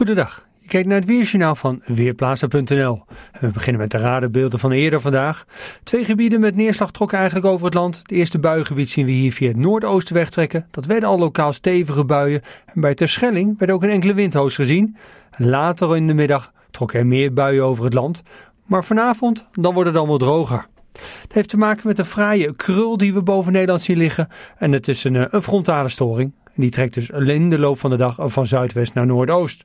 Goedendag. Je kijkt naar het Weerjournaal van Weerplaatsen.nl. We beginnen met de radarbeelden van eerder vandaag. Twee gebieden met neerslag trokken eigenlijk over het land. Het eerste buiengebied zien we hier via het noordoosten wegtrekken. Dat werden al lokaal stevige buien. En bij Terschelling werd ook een enkele windhoos gezien. Later in de middag trokken er meer buien over het land. Maar vanavond, dan wordt het allemaal droger. Het heeft te maken met een fraaie krul die we boven Nederland zien liggen. En het is een, eh, een frontale storing. Die trekt dus in de loop van de dag van zuidwest naar noordoost.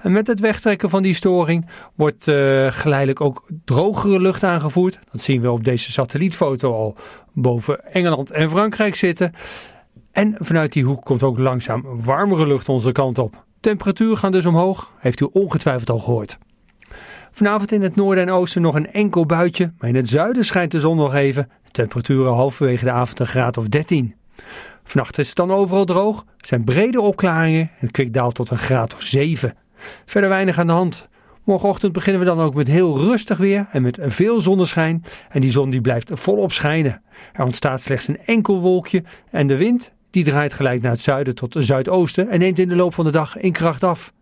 En met het wegtrekken van die storing wordt eh, geleidelijk ook drogere lucht aangevoerd. Dat zien we op deze satellietfoto al boven Engeland en Frankrijk zitten. En vanuit die hoek komt ook langzaam warmere lucht onze kant op. Temperatuur gaan dus omhoog, heeft u ongetwijfeld al gehoord. Vanavond in het noorden en oosten nog een enkel buitje, maar in het zuiden schijnt de zon nog even. Temperaturen halverwege de avond een graad of 13. Vannacht is het dan overal droog, zijn brede opklaringen en het kwik daalt tot een graad of 7. Verder weinig aan de hand. Morgenochtend beginnen we dan ook met heel rustig weer en met veel zonneschijn. En die zon die blijft volop schijnen. Er ontstaat slechts een enkel wolkje en de wind die draait gelijk naar het zuiden tot zuidoosten en neemt in de loop van de dag in kracht af.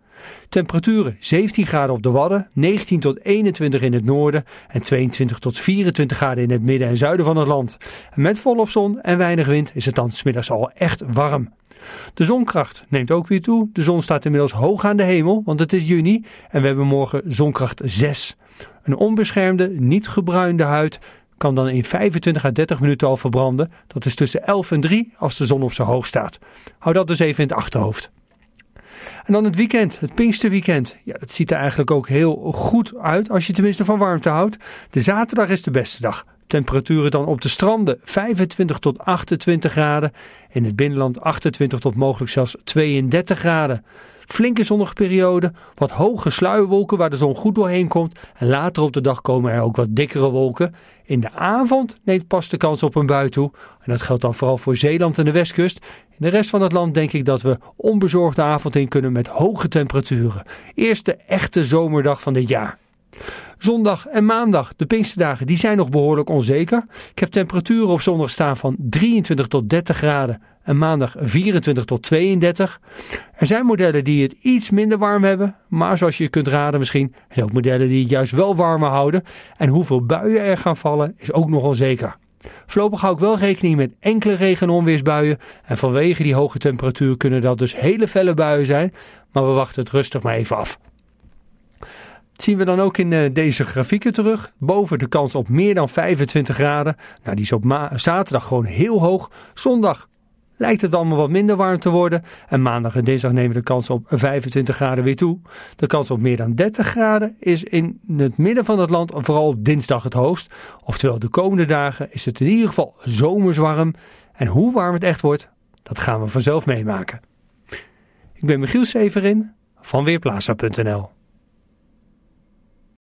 Temperaturen 17 graden op de Wadden, 19 tot 21 in het noorden en 22 tot 24 graden in het midden en zuiden van het land. met volop zon en weinig wind is het dan smiddags al echt warm. De zonkracht neemt ook weer toe. De zon staat inmiddels hoog aan de hemel, want het is juni en we hebben morgen zonkracht 6. Een onbeschermde, niet gebruinde huid kan dan in 25 à 30 minuten al verbranden. Dat is tussen 11 en 3 als de zon op zijn hoog staat. Hou dat dus even in het achterhoofd. En dan het weekend, het Pinksterweekend. Ja, dat ziet er eigenlijk ook heel goed uit als je tenminste van warmte houdt. De zaterdag is de beste dag. Temperaturen dan op de stranden 25 tot 28 graden. In het binnenland 28 tot mogelijk zelfs 32 graden. Flinke zonnige periode, wat hoge sluierwolken waar de zon goed doorheen komt. En later op de dag komen er ook wat dikkere wolken. In de avond neemt pas de kans op een bui toe. En dat geldt dan vooral voor Zeeland en de westkust. In de rest van het land denk ik dat we onbezorgde avond in kunnen met hoge temperaturen. Eerste echte zomerdag van dit jaar. Zondag en maandag, de Pinksterdagen, die zijn nog behoorlijk onzeker. Ik heb temperaturen op zondag staan van 23 tot 30 graden en maandag 24 tot 32. Er zijn modellen die het iets minder warm hebben, maar zoals je kunt raden misschien zijn ook modellen die het juist wel warmer houden. En hoeveel buien er gaan vallen is ook nog onzeker. Voorlopig hou ik wel rekening met enkele regen- en onweersbuien. En vanwege die hoge temperatuur kunnen dat dus hele felle buien zijn. Maar we wachten het rustig maar even af zien we dan ook in eh, deze grafieken terug. Boven de kans op meer dan 25 graden. Nou, die is op zaterdag gewoon heel hoog. Zondag lijkt het allemaal wat minder warm te worden. En maandag en dinsdag nemen de kans op 25 graden weer toe. De kans op meer dan 30 graden is in het midden van het land vooral dinsdag het hoogst. Oftewel, de komende dagen is het in ieder geval zomers warm. En hoe warm het echt wordt, dat gaan we vanzelf meemaken. Ik ben Michiel Severin van Weerplaza.nl